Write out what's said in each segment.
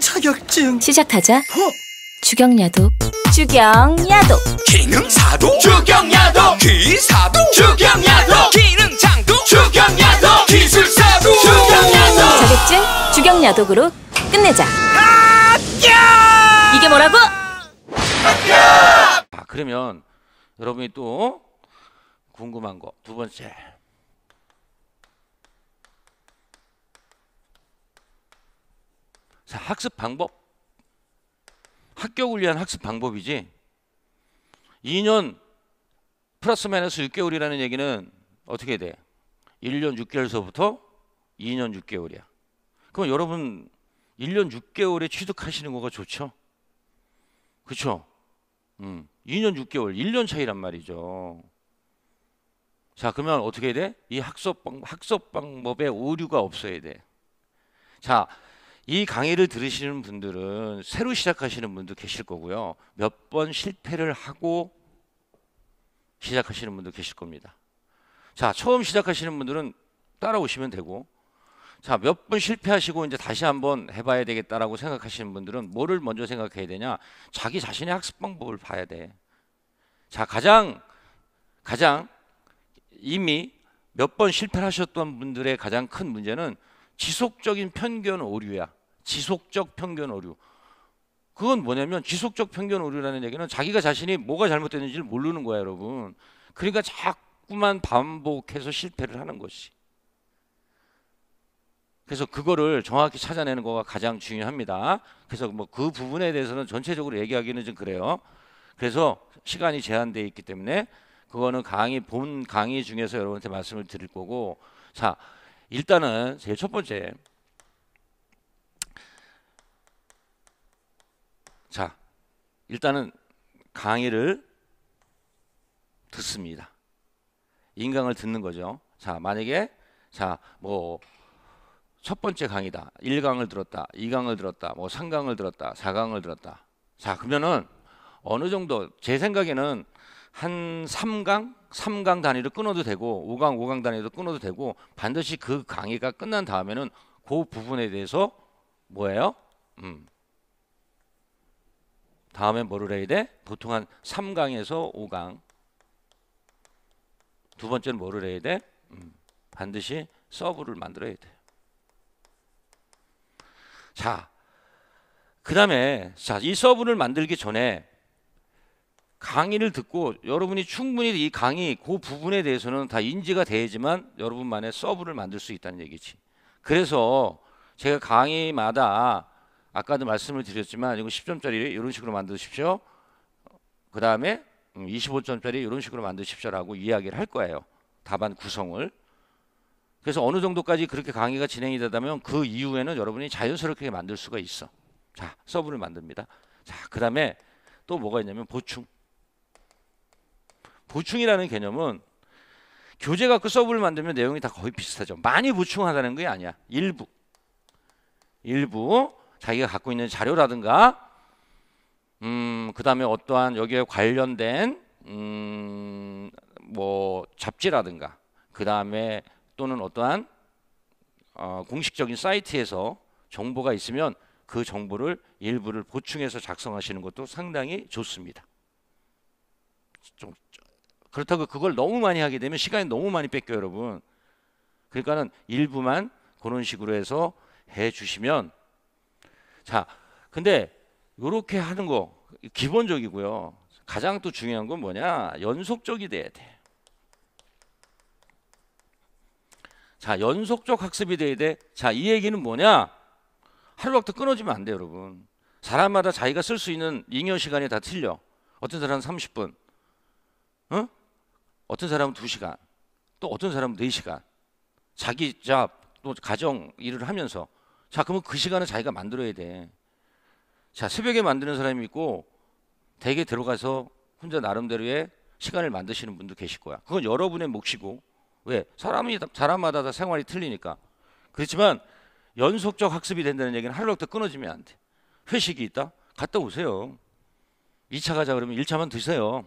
자격증 시작하자 어? 주경야도 주경야도 기능사도 주경야도 기사도 주경야도 기능장도 주경야도 기술사도 주경야도 자격증 주경야독으로 끝내자 합 이게 뭐라고? 아, 그러면 여러분이 또 궁금한 거 두 번째 자, 학습 방법. 합격을 위한 학습 방법이지. 2년 플러스 마이너스 6개월이라는 얘기는 어떻게 돼? 1년 6개월서부터 2년 6개월이야. 그럼 여러분 1년 6개월에 취득하시는 거가 좋죠? 그렇죠? 음, 2년 6개월, 1년 차이란 말이죠. 자, 그러면 어떻게 돼? 이 학습 방, 학습 방법에 오류가 없어야 돼. 자, 이 강의를 들으시는 분들은 새로 시작하시는 분도 계실 거고요. 몇 번 실패를 하고 시작하시는 분도 계실 겁니다. 자, 처음 시작하시는 분들은 따라오시면 되고 자, 몇 번 실패하시고 이제 다시 한번 해 봐야 되겠다라고 생각하시는 분들은 뭐를 먼저 생각해야 되냐? 자기 자신의 학습 방법을 봐야 돼. 자, 가장 가장 이미 몇 번 실패하셨던 분들의 가장 큰 문제는 지속적인 편견 오류야. 지속적 평균 오류. 그건 뭐냐면 지속적 평균 오류라는 얘기는 자기가 자신이 뭐가 잘못됐는지를 모르는 거야, 여러분. 그러니까 자꾸만 반복해서 실패를 하는 것이. 그래서 그거를 정확히 찾아내는 거가 가장 중요합니다. 그래서 뭐 그 부분에 대해서는 전체적으로 얘기하기는 좀 그래요. 그래서 시간이 제한되어 있기 때문에 그거는 강의 본 강의 중에서 여러분한테 말씀을 드릴 거고 자 일단은 제일 첫 번째 자, 일단은 강의를 듣습니다. 인강을 듣는 거죠. 자, 만약에 자, 뭐 첫 번째 강의다. 1강을 들었다. 2강을 들었다. 뭐 3강을 들었다. 4강을 들었다. 자, 그러면은 어느 정도 제 생각에는 한 3강, 3강 단위로 끊어도 되고 5강, 5강 단위로 끊어도 되고 반드시 그 강의가 끝난 다음에는 그 부분에 대해서 뭐예요? 음, 다음에 뭐를 해야 돼? 보통 한 3강에서 5강. 두 번째는 뭐를 해야 돼? 음, 반드시 서브를 만들어야 돼 자, 그 다음에 자, 이 서브를 만들기 전에 강의를 듣고 여러분이 충분히 이 강의 그 부분에 대해서는 다 인지가 돼지만 여러분만의 서브를 만들 수 있다는 얘기지. 그래서 제가 강의마다 아까도 말씀을 드렸지만 이거 10점짜리 이런 식으로 만드십시오. 그 다음에 25점짜리 음, 이런 식으로 만드십시오라고 이야기를 할 거예요. 답안 구성을. 그래서 어느 정도까지 그렇게 강의가 진행이 되다면 그 이후에는 여러분이 자연스럽게 만들 수가 있어. 자, 서브를 만듭니다. 자, 그 다음에 또 뭐가 있냐면 보충. 보충이라는 개념은 교재 갖고 서브를 만들면 내용이 다 거의 비슷하죠. 많이 보충하다는 게 아니야. 일부. 일부 자기가 갖고 있는 자료라든가 음, 그다음에 어떠한 여기에 관련된 음, 뭐 잡지라든가 그다음에 또는 어떠한 어, 공식적인 사이트에서 정보가 있으면 그 정보를 일부를 보충해서 작성하시는 것도 상당히 좋습니다. 좀 그렇다고 그걸 너무 많이 하게 되면 시간이 너무 많이 뺏겨 요 여러분. 그러니까는 일부만 그런 식으로 해서 해 주시면 자, 근데 이렇게 하는 거 기본적이고요. 가장 또 중요한 건 뭐냐? 연속적이 돼야 돼. 자, 연속적 학습이 돼야 돼. 자, 이 얘기는 뭐냐? 하루학도 끊어지면 안 돼, 여러분. 사람마다 자기가 쓸 수 있는 잉여 시간이 다 틀려. 어떤 사람은 30분, 어? 어떤 사람은 2시간, 또 어떤 사람은 4시간. 자기 잡, 또 가정 일을 하면서 자, 그러면 그 시간을 자기가 만들어야 돼. 자, 새벽에 만드는 사람이 있고 댁에 들어가서 혼자 나름대로의 시간을 만드시는 분도 계실 거야. 그건 여러분의 몫이고 왜? 사람이 사람마다 다 생활이 틀리니까. 그렇지만 연속적 학습이 된다는 얘기는 하루부도 끊어지면 안 돼. 회식이 있다? 갔다 오세요. 2차 가자 그러면 1차만 드세요.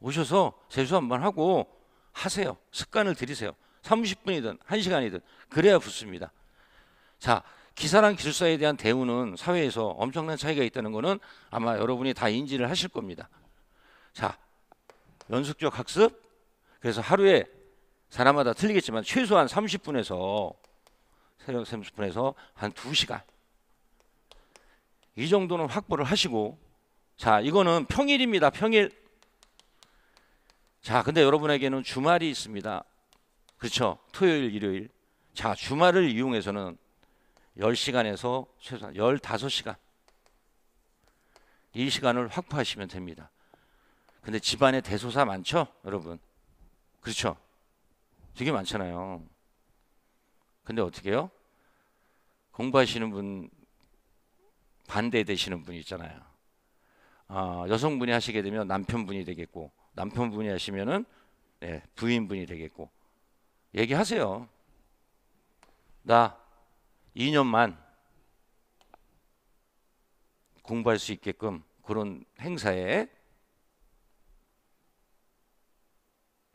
오셔서 세수 한 번 하고 하세요. 습관을 들이세요. 30분이든 1시간이든 그래야 붙습니다. 자, 기사랑 기술사에 대한 대우는 사회에서 엄청난 차이가 있다는 것은 아마 여러분이 다 인지를 하실 겁니다. 자, 연속적 학습. 그래서 하루에 사람마다 틀리겠지만 최소한 30분에서 새벽 30분에서 한 2시간. 이 정도는 확보를 하시고 자, 이거는 평일입니다. 평일. 자, 근데 여러분에게는 주말이 있습니다. 그렇죠? 토요일, 일요일. 자, 주말을 이용해서는 10시간에서 최소한 15시간 이 시간을 확보하시면 됩니다. 근데 집안에 대소사 많죠? 여러분. 그렇죠? 되게 많잖아요. 근데 어떻게 해요? 공부하시는 분 반대되시는 분이 있잖아요. 아, 여성분이 하시게 되면 남편분이 되겠고 남편분이 하시면은 네, 부인분이 되겠고 얘기하세요. 나 2년만 공부할 수 있게끔 그런 행사에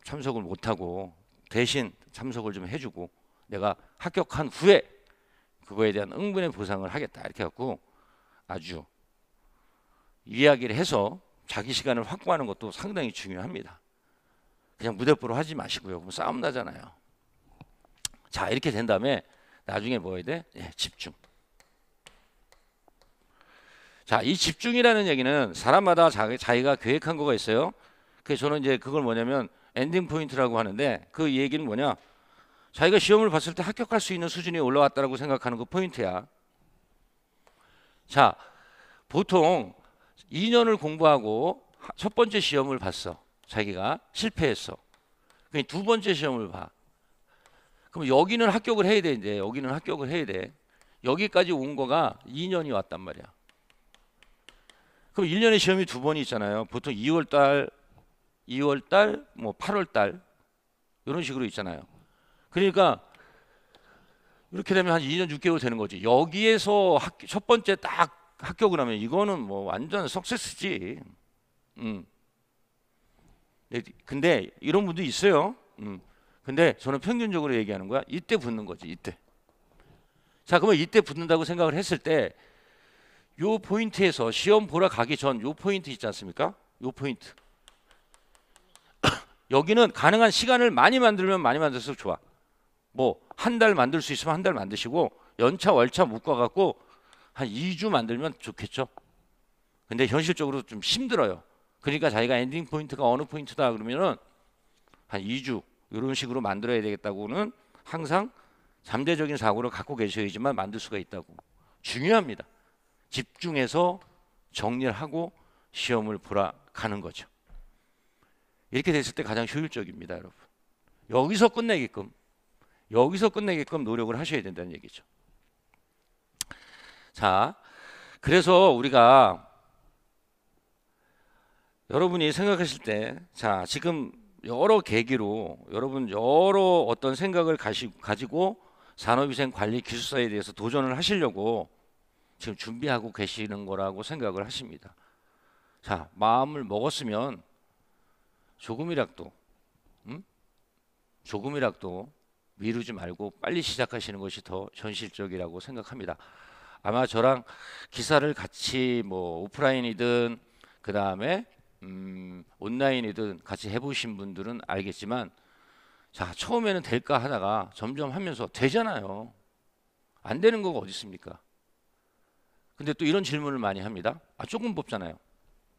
참석을 못하고 대신 참석을 좀 해주고 내가 합격한 후에 그거에 대한 응분의 보상을 하겠다 이렇게 해 갖고 아주 이야기를 해서 자기 시간을 확보하는 것도 상당히 중요합니다. 그냥 무대뽀로 하지 마시고요. 그럼 싸움 나잖아요. 자 이렇게 된 다음에 나중에 뭐 해야 돼? 예, 집중. 자, 이 집중이라는 얘기는 사람마다 자, 자기가 계획한 거가 있어요. 그래서 저는 이제 그걸 뭐냐면 엔딩 포인트라고 하는데 그 얘기는 뭐냐? 자기가 시험을 봤을 때 합격할 수 있는 수준이 올라왔다라고 생각하는 거 그 포인트야. 자, 보통 2년을 공부하고 첫 번째 시험을 봤어. 자기가 실패했어. 그러니까 두 번째 시험을 봐. 그럼 여기는 합격을 해야 돼 이제 여기는 합격을 해야 돼. 여기까지 온 거가 2년이 왔단 말이야. 그럼 1년에 시험이 두 번이 있잖아요. 보통 2월 달, 2월 달, 뭐 8월 달 이런 식으로 있잖아요. 그러니까 이렇게 되면 한 2년 6개월 되는 거지. 여기에서 학, 첫 번째 딱 합격을 하면 이거는 뭐 완전 석세스지. 음. 네, 근데 이런 분도 있어요. 음. 근데 저는 평균적으로 얘기하는 거야. 이때 붙는 거지, 이때. 자, 그러면 이때 붙는다고 생각을 했을 때, 요 포인트에서 시험 보러 가기 전 요 포인트 있지 않습니까? 요 포인트. 여기는 가능한 시간을 많이 만들면 많이 만들수록 좋아. 뭐, 한 달 만들 수 있으면 한 달 만드시고, 연차, 월차 묶어갖고, 한 2주 만들면 좋겠죠? 근데 현실적으로 좀 힘들어요. 그러니까 자기가 엔딩 포인트가 어느 포인트다 그러면은, 한 2주, 이런 식으로 만들어야 되겠다고는 항상 잠재적인 사고를 갖고 계셔야지만 만들 수가 있다고 중요합니다. 집중해서 정리를 하고 시험을 보라 가는 거죠. 이렇게 됐을 때 가장 효율적입니다, 여러분. 여기서 끝내게끔 여기서 끝내게끔 노력을 하셔야 된다는 얘기죠. 자, 그래서 우리가 여러분이 생각하실 때, 자, 지금 여러 계기로 여러분 여러 어떤 생각을 가시, 가지고 산업위생 관리 기술사에 대해서 도전을 하시려고 지금 준비하고 계시는 거라고 생각을 하십니다. 자, 마음을 먹었으면 조금이라도 음? 조금이라도 미루지 말고 빨리 시작하시는 것이 더 현실적이라고 생각합니다. 아마 저랑 기사를 같이 뭐 오프라인이든 그 다음에 음, 온라인이든 같이 해보신 분들은 알겠지만 자 처음에는 될까 하다가 점점 하면서 되잖아요. 안 되는 거가 어디 있습니까? 근데 또 이런 질문을 많이 합니다. 아 조금 뽑잖아요.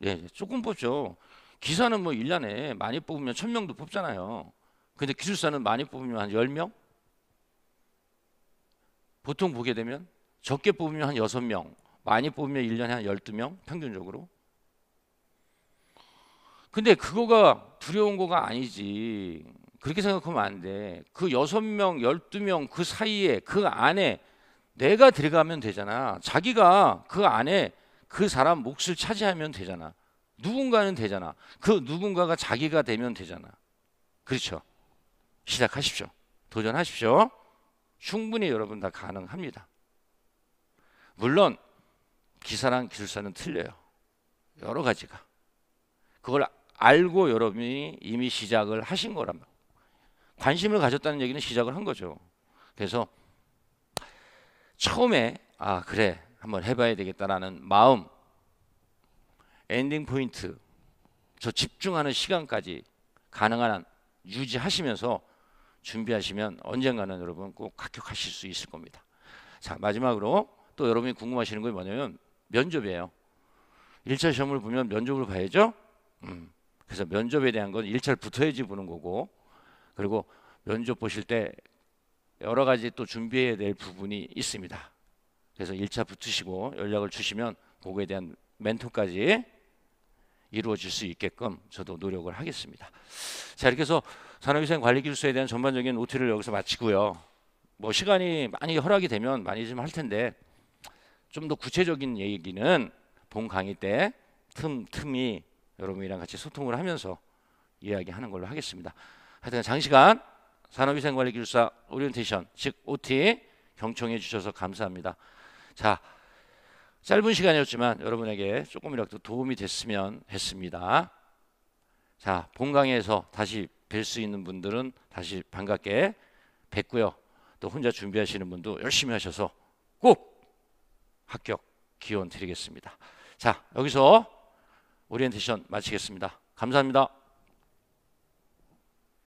예, 예 조금 뽑죠. 기사는 뭐 1년에 많이 뽑으면 1000명도 뽑잖아요. 근데 기술사는 많이 뽑으면 한 10명? 보통 보게 되면 적게 뽑으면 한 6명, 많이 뽑으면 1년에 한 12명 평균적으로. 근데 그거가 두려운 거가 아니지. 그렇게 생각하면 안 돼. 그 여섯 명, 열두 명 그 사이에 그 안에 내가 들어가면 되잖아. 자기가 그 안에 그 사람 몫을 차지하면 되잖아. 누군가는 되잖아. 그 누군가가 자기가 되면 되잖아. 그렇죠. 시작하십시오. 도전하십시오. 충분히 여러분 다 가능합니다. 물론 기사랑 기술사는 틀려요. 여러 가지가. 그걸 알고 여러분이 이미 시작을 하신 거라면 관심을 가졌다는 얘기는 시작을 한 거죠. 그래서 처음에 아 그래 한번 해봐야 되겠다라는 마음 엔딩 포인트 저 집중하는 시간까지 가능한 한 유지하시면서 준비하시면 언젠가는 여러분 꼭 합격하실 수 있을 겁니다. 자 마지막으로 또 여러분이 궁금하시는 게 뭐냐면 면접이에요. 1차 시험을 보면 면접을 봐야죠. 음. 그래서 면접에 대한 건일를 붙어야지 보는 거고 그리고 면접 보실 때 여러 가지 또 준비해야 될 부분이 있습니다. 그래서 1차 붙으시고 연락을 주시면 그거에 대한 멘토까지 이루어질 수 있게끔 저도 노력을 하겠습니다. 자 이렇게 해서 산업위생 관리 기술에 대한 전반적인 오티를 여기서 마치고요. 뭐 시간이 많이 허락이 되면 많이 좀 할 텐데 좀 더 구체적인 얘기는 본 강의 때틈 틈이 여러분이랑 같이 소통을 하면서 이야기하는 걸로 하겠습니다. 하여튼 장시간 산업위생관리기술사 오리엔테이션 즉 OT 경청해 주셔서 감사합니다. 자 짧은 시간이었지만 여러분에게 조금이라도 도움이 됐으면 했습니다. 자 본강에서 다시 뵐 수 있는 분들은 다시 반갑게 뵙고요. 또 혼자 준비하시는 분도 열심히 하셔서 꼭 합격 기원 드리겠습니다. 자 여기서 오리엔테이션 마치겠습니다. 감사합니다.